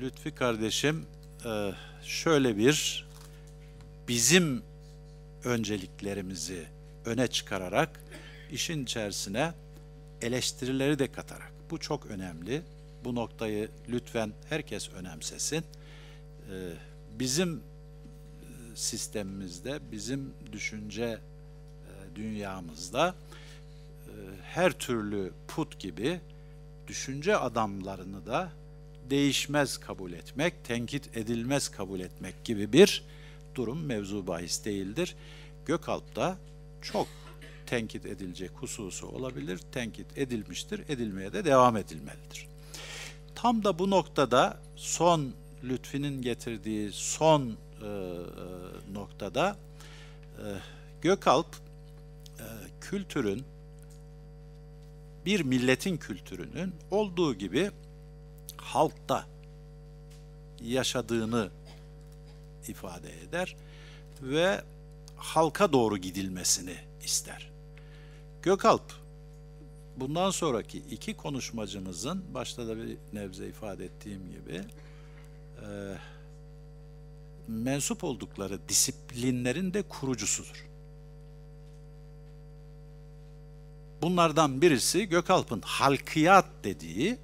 Lütfi kardeşim e, şöyle bir bizim önceliklerimizi öne çıkararak işin içerisine eleştirileri de katarak. Bu çok önemli. Bu noktayı lütfen herkes önemsesin. E, bizim e, sistemimizde, bizim düşünce dünyamızda her türlü put gibi düşünce adamlarını da değişmez kabul etmek, tenkit edilmez kabul etmek gibi bir durum mevzu bahis değildir. Gökalp'ta çok tenkit edilecek hususu olabilir, tenkit edilmiştir, edilmeye de devam edilmelidir. Tam da bu noktada son Lütfi'nin getirdiği son e, e noktada e, Gökalp e, kültürün bir milletin kültürünün olduğu gibi halkta yaşadığını ifade eder ve halka doğru gidilmesini ister. Gökalp bundan sonraki iki konuşmacımızın başta da bir nebze ifade ettiğim gibi e, mensup oldukları disiplinlerin de kurucusudur. Bunlardan birisi Gökalp'ın halkiyat dediği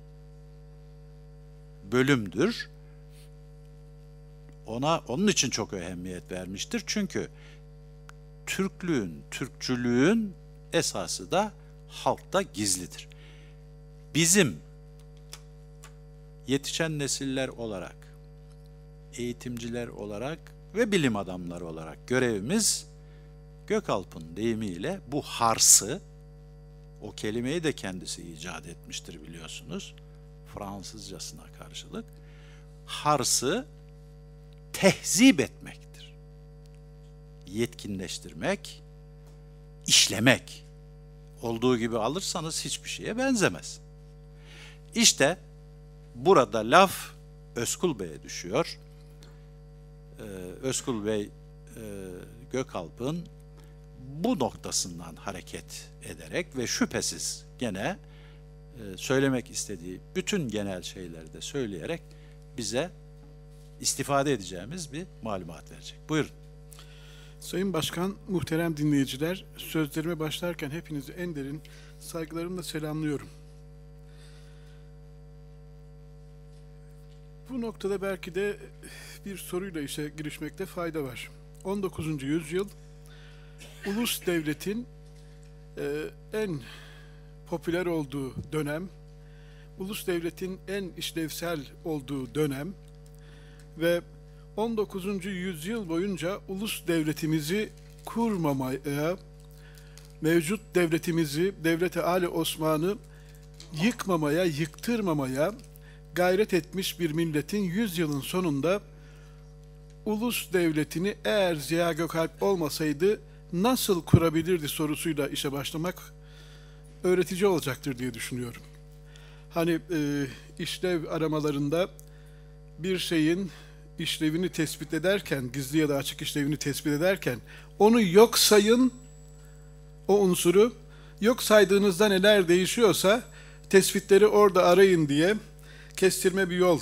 bölümdür. Ona onun için çok önemiyet vermiştir. Çünkü Türklüğün, Türkçülüğün esası da halkta gizlidir. Bizim yetişen nesiller olarak, eğitimciler olarak ve bilim adamları olarak görevimiz Gökalp'ın deyimiyle bu harsı, o kelimeyi de kendisi icat etmiştir biliyorsunuz. Fransızcasına karşılık harsı tehzip etmektir. Yetkinleştirmek, işlemek. Olduğu gibi alırsanız hiçbir şeye benzemez. İşte burada laf Özkul Bey'e düşüyor. Ee, Özkul Bey e, Gökalp'ın bu noktasından hareket ederek ve şüphesiz gene e, söylemek istediği bütün genel şeyleri de söyleyerek bize istifade edeceğimiz bir malumat verecek. Buyurun. Sayın Başkan, muhterem dinleyiciler, sözlerime başlarken hepinizi en derin saygılarımla selamlıyorum. Bu noktada belki de bir soruyla işe girişmekte fayda var. 19. yüzyıl ulus devletin e, en popüler olduğu dönem, ulus devletin en işlevsel olduğu dönem ve 19. yüzyıl boyunca ulus devletimizi kurmamaya, mevcut devletimizi, devlete Ali Osman'ı yıkmamaya, yıktırmamaya gayret etmiş bir milletin yüzyılın sonunda ulus devletini eğer Ziya Gökalp olmasaydı nasıl kurabilirdi sorusuyla işe başlamak öğretici olacaktır diye düşünüyorum. Hani e, işlev aramalarında bir şeyin işlevini tespit ederken, gizli ya da açık işlevini tespit ederken onu yok sayın o unsuru. Yok saydığınızda neler değişiyorsa tespitleri orada arayın diye kestirme bir yol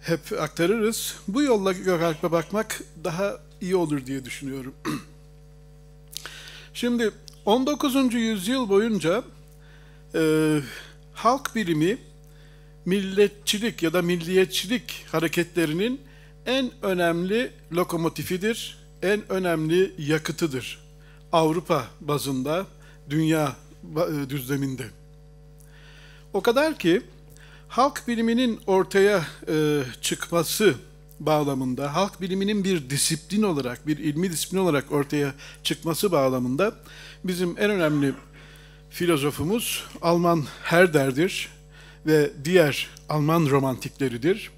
hep aktarırız. Bu yolla Gökalp'e bakmak daha iyi olur diye düşünüyorum. Şimdi 19. yüzyıl boyunca e, halk birimi milletçilik ya da milliyetçilik hareketlerinin en önemli lokomotifidir, en önemli yakıtıdır. Avrupa bazında, dünya e, düzleminde. O kadar ki halk biliminin ortaya e, çıkması bağlamında, halk biliminin bir disiplin olarak, bir ilmi disiplin olarak ortaya çıkması bağlamında bizim en önemli filozofumuz Alman Herder'dir ve diğer Alman romantikleridir.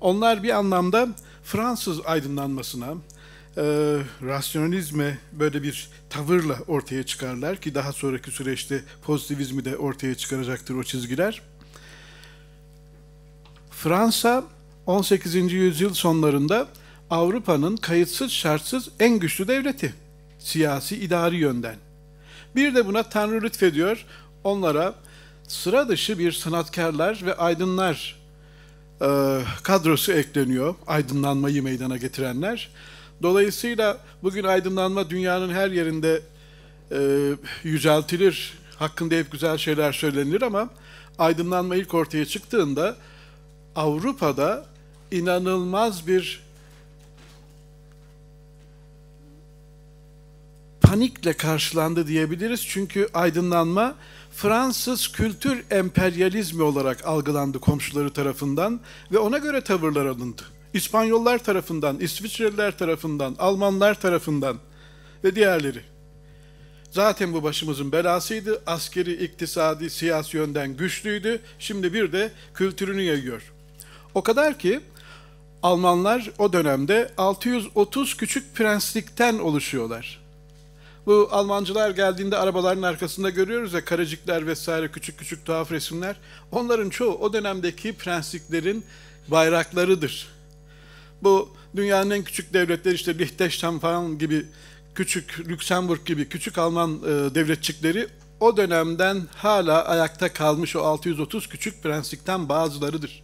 Onlar bir anlamda Fransız aydınlanmasına, e, rasyonalizme böyle bir tavırla ortaya çıkarlar ki daha sonraki süreçte pozitivizmi de ortaya çıkaracaktır o çizgiler. Fransa 18. yüzyıl sonlarında Avrupa'nın kayıtsız şartsız en güçlü devleti, siyasi idari yönden. Bir de buna Tanrı lütfediyor, onlara sıra dışı bir sanatkarlar ve aydınlar e, kadrosu ekleniyor, aydınlanmayı meydana getirenler. Dolayısıyla bugün aydınlanma dünyanın her yerinde e, yüceltilir, hakkında hep güzel şeyler söylenir ama aydınlanma ilk ortaya çıktığında Avrupa'da inanılmaz bir panikle karşılandı diyebiliriz. Çünkü aydınlanma Fransız kültür emperyalizmi olarak algılandı komşuları tarafından ve ona göre tavırlar alındı. İspanyollar tarafından, İsviçreliler tarafından, Almanlar tarafından ve diğerleri. Zaten bu başımızın belasıydı. Askeri, iktisadi, siyasi yönden güçlüydü. Şimdi bir de kültürünü yayıyor. O kadar ki Almanlar o dönemde 630 küçük prenslikten oluşuyorlar. Bu Almancılar geldiğinde arabaların arkasında görüyoruz ya karacıklar vesaire küçük küçük tuhaf resimler. Onların çoğu o dönemdeki prensliklerin bayraklarıdır. Bu dünyanın en küçük devletleri işte Liechtenstein falan gibi küçük Lüksemburg gibi küçük Alman e, devletçikleri o dönemden hala ayakta kalmış o 630 küçük prenslikten bazılarıdır.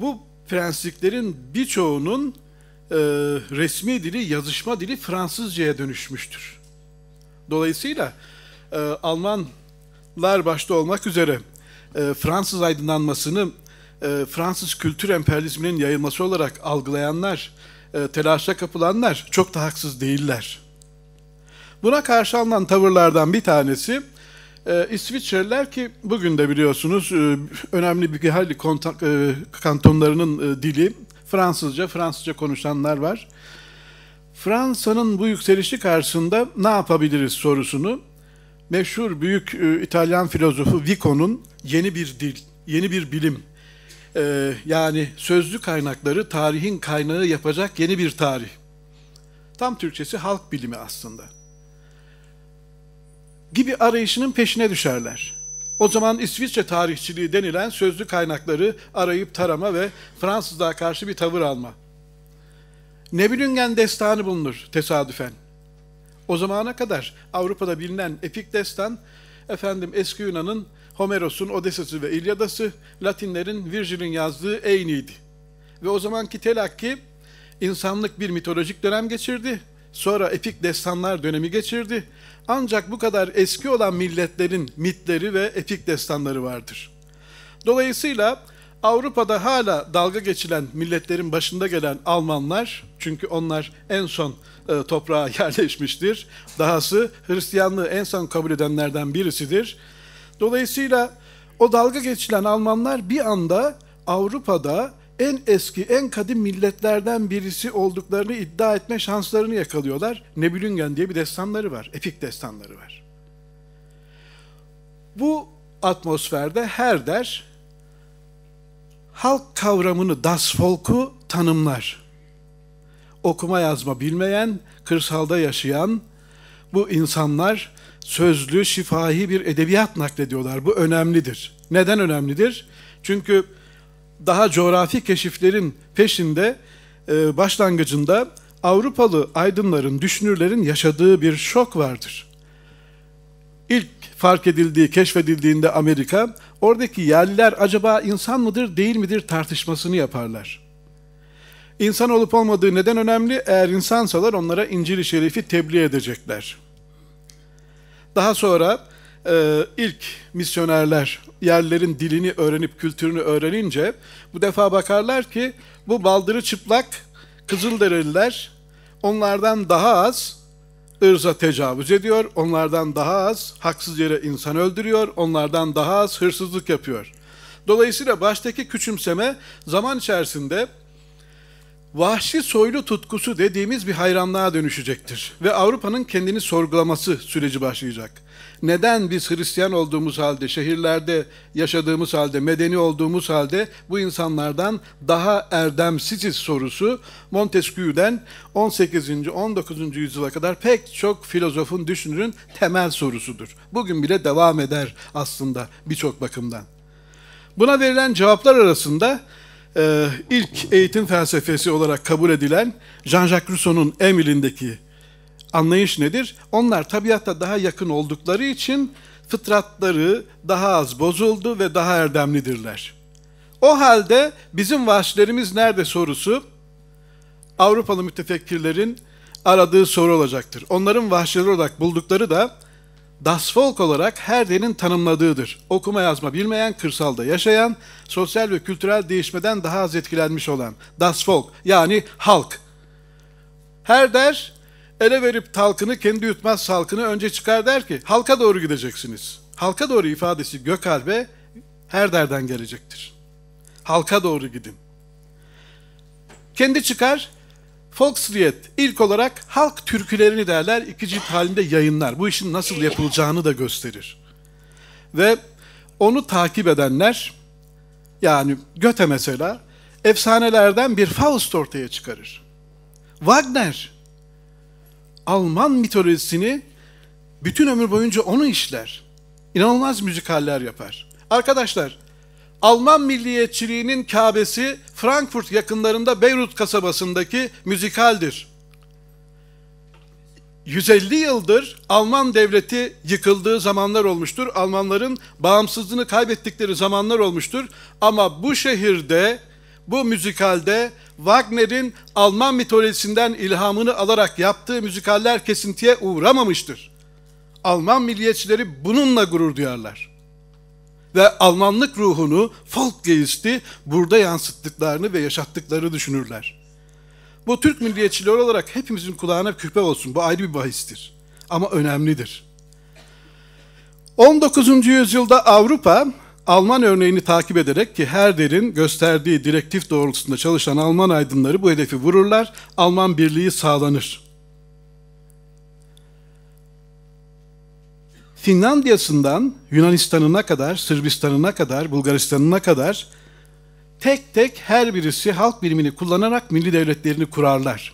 Bu prensliklerin birçoğunun e, resmi dili, yazışma dili Fransızcaya dönüşmüştür. Dolayısıyla e, Almanlar başta olmak üzere e, Fransız aydınlanmasını e, Fransız kültür emperyalizminin yayılması olarak algılayanlar, e, telaşa kapılanlar çok da haksız değiller. Buna karşı alınan tavırlardan bir tanesi ee, İsviçreliler ki bugün de biliyorsunuz e, önemli bir hali kontak, e, kantonlarının e, dili Fransızca, Fransızca konuşanlar var. Fransa'nın bu yükselişi karşısında ne yapabiliriz sorusunu meşhur büyük e, İtalyan filozofu Vico'nun yeni bir dil, yeni bir bilim e, yani sözlü kaynakları tarihin kaynağı yapacak yeni bir tarih. Tam Türkçesi halk bilimi aslında gibi arayışının peşine düşerler. O zaman İsviçre tarihçiliği denilen sözlü kaynakları arayıp tarama ve Fransızlığa karşı bir tavır alma. Nebülüngen destanı bulunur tesadüfen. O zamana kadar Avrupa'da bilinen epik destan, efendim eski Yunan'ın Homeros'un Odesesi ve İlyadası, Latinlerin Virgil'in yazdığı Eneid'i. Ve o zamanki telakki, insanlık bir mitolojik dönem geçirdi, sonra epik destanlar dönemi geçirdi, ancak bu kadar eski olan milletlerin mitleri ve epik destanları vardır. Dolayısıyla Avrupa'da hala dalga geçilen milletlerin başında gelen Almanlar, çünkü onlar en son e, toprağa yerleşmiştir. Dahası Hristiyanlığı en son kabul edenlerden birisidir. Dolayısıyla o dalga geçilen Almanlar bir anda Avrupa'da en eski, en kadim milletlerden birisi olduklarını iddia etme şanslarını yakalıyorlar. Nebülüngen diye bir destanları var, epik destanları var. Bu atmosferde her der halk kavramını, das folku tanımlar. Okuma yazma bilmeyen, kırsalda yaşayan bu insanlar sözlü, şifahi bir edebiyat naklediyorlar. Bu önemlidir. Neden önemlidir? Çünkü daha coğrafi keşiflerin peşinde e, başlangıcında Avrupalı aydınların, düşünürlerin yaşadığı bir şok vardır. İlk fark edildiği, keşfedildiğinde Amerika, oradaki yerliler acaba insan mıdır, değil midir tartışmasını yaparlar. İnsan olup olmadığı neden önemli? Eğer insansalar onlara İncil-i Şerif'i tebliğ edecekler. Daha sonra e, ilk misyonerler yerlerin dilini öğrenip kültürünü öğrenince bu defa bakarlar ki bu baldırı çıplak Kızılderililer onlardan daha az ırza tecavüz ediyor, onlardan daha az haksız yere insan öldürüyor, onlardan daha az hırsızlık yapıyor. Dolayısıyla baştaki küçümseme zaman içerisinde vahşi soylu tutkusu dediğimiz bir hayranlığa dönüşecektir ve Avrupa'nın kendini sorgulaması süreci başlayacak.'' Neden biz Hristiyan olduğumuz halde, şehirlerde yaşadığımız halde, medeni olduğumuz halde bu insanlardan daha erdemsiziz sorusu Montesquieu'den 18. 19. yüzyıla kadar pek çok filozofun, düşünürün temel sorusudur. Bugün bile devam eder aslında birçok bakımdan. Buna verilen cevaplar arasında e, ilk eğitim felsefesi olarak kabul edilen Jean-Jacques Rousseau'nun Emilindeki anlayış nedir? Onlar tabiatta daha yakın oldukları için fıtratları daha az bozuldu ve daha erdemlidirler. O halde bizim vahşilerimiz nerede sorusu Avrupalı mütefekkirlerin aradığı soru olacaktır. Onların vahşiler olarak buldukları da Das Volk olarak her dilin tanımladığıdır. Okuma yazma bilmeyen, kırsalda yaşayan, sosyal ve kültürel değişmeden daha az etkilenmiş olan Das Volk yani halk. Her der ele verip talkını kendi yutmaz salkını önce çıkar der ki halka doğru gideceksiniz. Halka doğru ifadesi gökalbe her derden gelecektir. Halka doğru gidin. Kendi çıkar Foxriyet ilk olarak halk türkülerini derler iki cilt halinde yayınlar. Bu işin nasıl yapılacağını da gösterir. Ve onu takip edenler yani Göte mesela efsanelerden bir Faust ortaya çıkarır. Wagner Alman mitolojisini bütün ömür boyunca onu işler. İnanılmaz müzikaller yapar. Arkadaşlar, Alman milliyetçiliğinin Kabe'si Frankfurt yakınlarında Beyrut kasabasındaki müzikaldir. 150 yıldır Alman devleti yıkıldığı zamanlar olmuştur. Almanların bağımsızlığını kaybettikleri zamanlar olmuştur. Ama bu şehirde bu müzikalde Wagner'in Alman mitolojisinden ilhamını alarak yaptığı müzikaller kesintiye uğramamıştır. Alman milliyetçileri bununla gurur duyarlar. Ve Almanlık ruhunu geisti burada yansıttıklarını ve yaşattıkları düşünürler. Bu Türk milliyetçileri olarak hepimizin kulağına küpe olsun. Bu ayrı bir bahistir. Ama önemlidir. 19. yüzyılda Avrupa Alman örneğini takip ederek ki her derin gösterdiği direktif doğrultusunda çalışan Alman aydınları bu hedefi vururlar, Alman birliği sağlanır. Finlandiya'sından Yunanistan'ına kadar, Sırbistan'ına kadar, Bulgaristan'ına kadar tek tek her birisi halk bilimini kullanarak milli devletlerini kurarlar.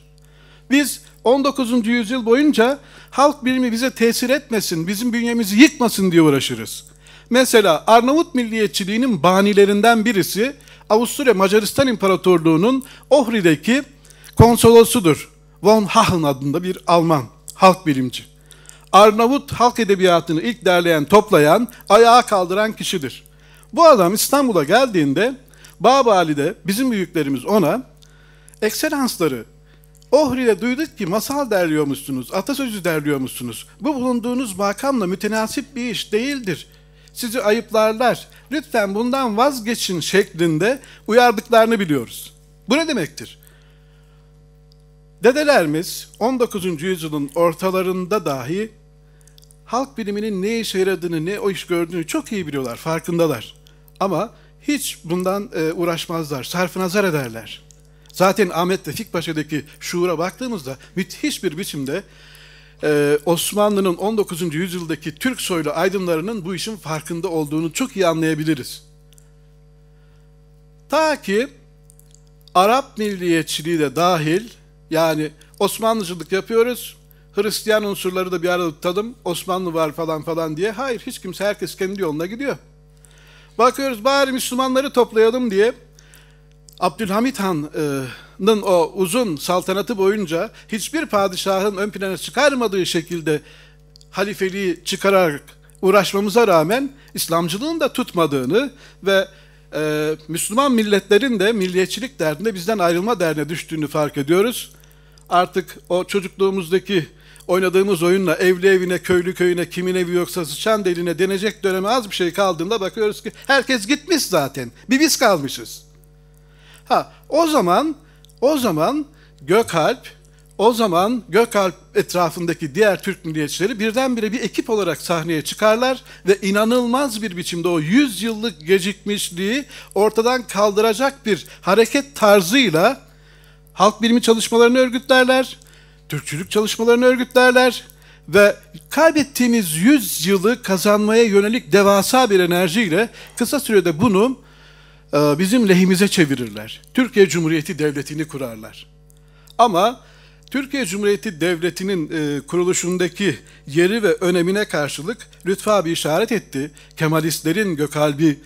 Biz 19. yüzyıl boyunca halk birimi bize tesir etmesin, bizim bünyemizi yıkmasın diye uğraşırız. Mesela Arnavut milliyetçiliğinin banilerinden birisi Avusturya Macaristan İmparatorluğu'nun Ohri'deki konsolosudur. Von Hahn adında bir Alman halk bilimci. Arnavut halk edebiyatını ilk derleyen, toplayan, ayağa kaldıran kişidir. Bu adam İstanbul'a geldiğinde de bizim büyüklerimiz ona ekselansları Ohri'de duyduk ki masal derliyormuşsunuz, atasözü derliyormuşsunuz. Bu bulunduğunuz makamla mütenasip bir iş değildir sizi ayıplarlar. Lütfen bundan vazgeçin şeklinde uyardıklarını biliyoruz. Bu ne demektir? Dedelerimiz 19. yüzyılın ortalarında dahi halk biliminin ne işe yaradığını, ne o iş gördüğünü çok iyi biliyorlar, farkındalar. Ama hiç bundan e, uğraşmazlar, sarfı nazar ederler. Zaten Ahmet Tevfik Paşa'daki şuura baktığımızda müthiş bir biçimde ee, Osmanlı'nın 19. yüzyıldaki Türk soylu aydınlarının bu işin farkında olduğunu çok iyi anlayabiliriz. Ta ki Arap milliyetçiliği de dahil yani Osmanlıcılık yapıyoruz, Hristiyan unsurları da bir arada tutalım, Osmanlı var falan falan diye. Hayır hiç kimse herkes kendi yoluna gidiyor. Bakıyoruz bari Müslümanları toplayalım diye Abdülhamit Han'ın o uzun saltanatı boyunca hiçbir padişahın ön plana çıkarmadığı şekilde halifeliği çıkararak uğraşmamıza rağmen İslamcılığın da tutmadığını ve e, Müslüman milletlerin de milliyetçilik derdinde bizden ayrılma derdine düştüğünü fark ediyoruz. Artık o çocukluğumuzdaki oynadığımız oyunla evli evine, köylü köyüne, kimin evi yoksa sıçan deline denecek döneme az bir şey kaldığında bakıyoruz ki herkes gitmiş zaten. Bir biz kalmışız. Ha o zaman o zaman Gökalp o zaman Gökalp etrafındaki diğer Türk milliyetçileri birdenbire bir ekip olarak sahneye çıkarlar ve inanılmaz bir biçimde o 100 yıllık gecikmişliği ortadan kaldıracak bir hareket tarzıyla halk bilimi çalışmalarını örgütlerler, Türkçülük çalışmalarını örgütlerler ve kaybettiğimiz 100 yılı kazanmaya yönelik devasa bir enerjiyle kısa sürede bunu e, bizim lehimize çevirirler. Türkiye Cumhuriyeti Devleti'ni kurarlar. Ama Türkiye Cumhuriyeti Devleti'nin e, kuruluşundaki yeri ve önemine karşılık Lütfü abi işaret etti. Kemalistlerin Gökalp'i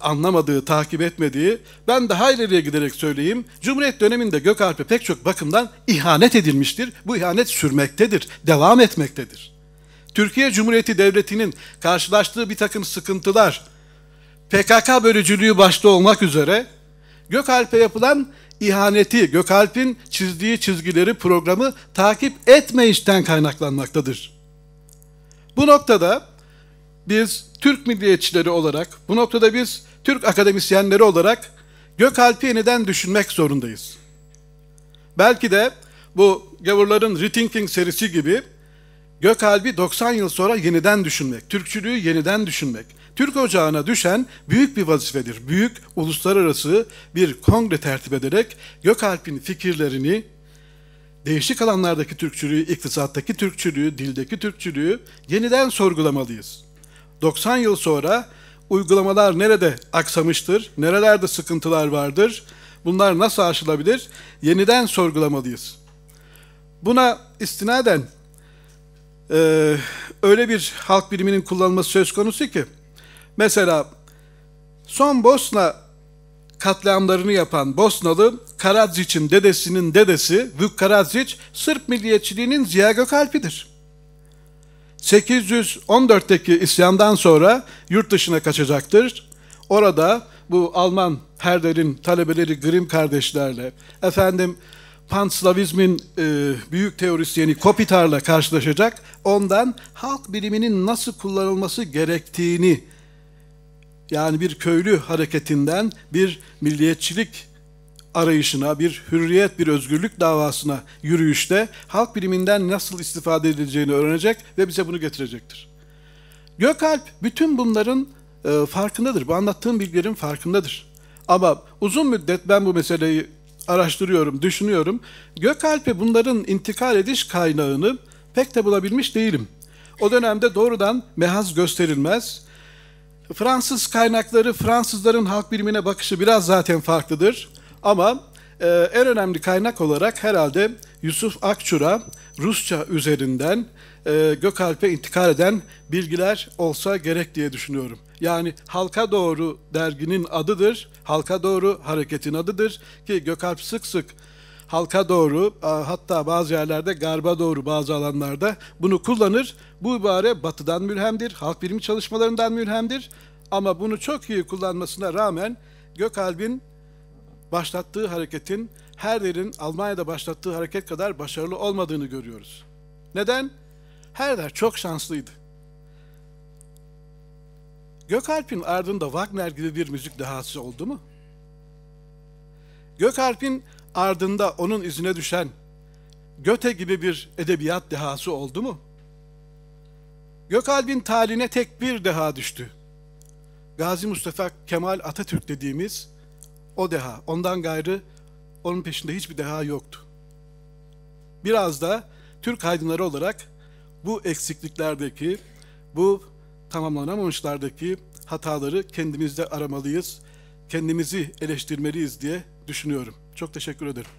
anlamadığı, takip etmediği, ben daha ileriye giderek söyleyeyim, Cumhuriyet döneminde Gökalp'e pek çok bakımdan ihanet edilmiştir. Bu ihanet sürmektedir, devam etmektedir. Türkiye Cumhuriyeti Devleti'nin karşılaştığı bir takım sıkıntılar, PKK bölücülüğü başta olmak üzere Gökalp'e yapılan ihaneti, Gökalp'in çizdiği çizgileri, programı takip etme işten kaynaklanmaktadır. Bu noktada biz Türk milliyetçileri olarak, bu noktada biz Türk akademisyenleri olarak Gökalp'i yeniden düşünmek zorundayız. Belki de bu gavurların Rethinking serisi gibi Gökalp'i 90 yıl sonra yeniden düşünmek, Türkçülüğü yeniden düşünmek, Türk Ocağı'na düşen büyük bir vazifedir. Büyük uluslararası bir kongre tertip ederek Gökalp'in fikirlerini, değişik alanlardaki Türkçülüğü, iktisattaki Türkçülüğü, dildeki Türkçülüğü yeniden sorgulamalıyız. 90 yıl sonra uygulamalar nerede aksamıştır, nerelerde sıkıntılar vardır, bunlar nasıl aşılabilir yeniden sorgulamalıyız. Buna istinaden e, öyle bir halk biriminin kullanılması söz konusu ki, Mesela son Bosna katliamlarını yapan Bosnalı Karadziç'in dedesinin dedesi Vuk Karadziç Sırp milliyetçiliğinin Ziya Gökalp'idir. 814'teki isyandan sonra yurt dışına kaçacaktır. Orada bu Alman Herder'in talebeleri Grimm kardeşlerle, efendim Panslavizmin e, büyük teorisyeni Kopitar'la karşılaşacak. Ondan halk biliminin nasıl kullanılması gerektiğini yani bir köylü hareketinden bir milliyetçilik arayışına, bir hürriyet, bir özgürlük davasına yürüyüşte halk biliminden nasıl istifade edileceğini öğrenecek ve bize bunu getirecektir. Gökalp bütün bunların e, farkındadır. Bu anlattığım bilgilerin farkındadır. Ama uzun müddet ben bu meseleyi araştırıyorum, düşünüyorum. Gökalp'e bunların intikal ediş kaynağını pek de bulabilmiş değilim. O dönemde doğrudan mehaz gösterilmez Fransız kaynakları, Fransızların halk birimine bakışı biraz zaten farklıdır. Ama e, en önemli kaynak olarak herhalde Yusuf Akçura Rusça üzerinden e, Gökalp'e intikal eden bilgiler olsa gerek diye düşünüyorum. Yani Halka Doğru derginin adıdır, Halka Doğru hareketin adıdır ki Gökalp sık sık halka doğru e, hatta bazı yerlerde garba doğru bazı alanlarda bunu kullanır. Bu ibare batıdan mülhemdir, halk bilimi çalışmalarından mülhemdir. Ama bunu çok iyi kullanmasına rağmen Gökalp'in başlattığı hareketin Herder'in Almanya'da başlattığı hareket kadar başarılı olmadığını görüyoruz. Neden? Herder çok şanslıydı. Gökalp'in ardında Wagner gibi bir müzik dehası oldu mu? Gökalp'in ardında onun izine düşen Göte gibi bir edebiyat dehası oldu mu? Gökalp'in taline tek bir deha düştü. Gazi Mustafa Kemal Atatürk dediğimiz o deha. Ondan gayrı onun peşinde hiçbir deha yoktu. Biraz da Türk aydınları olarak bu eksikliklerdeki, bu tamamlanamamışlardaki hataları kendimizde aramalıyız, kendimizi eleştirmeliyiz diye düşünüyorum.'' Çok teşekkür ederim.